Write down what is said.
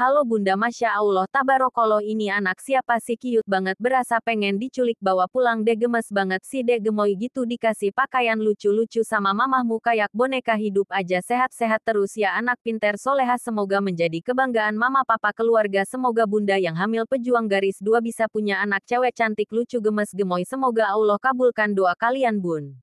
Halo bunda Masya Allah Tabarokoloh ini anak siapa sih kiut banget berasa pengen diculik bawa pulang deh gemes banget si deh gemoy gitu dikasih pakaian lucu-lucu sama mamahmu kayak boneka hidup aja sehat-sehat terus ya anak pinter soleha semoga menjadi kebanggaan mama papa keluarga semoga bunda yang hamil pejuang garis dua bisa punya anak cewek cantik lucu gemes gemoy semoga Allah kabulkan doa kalian bun.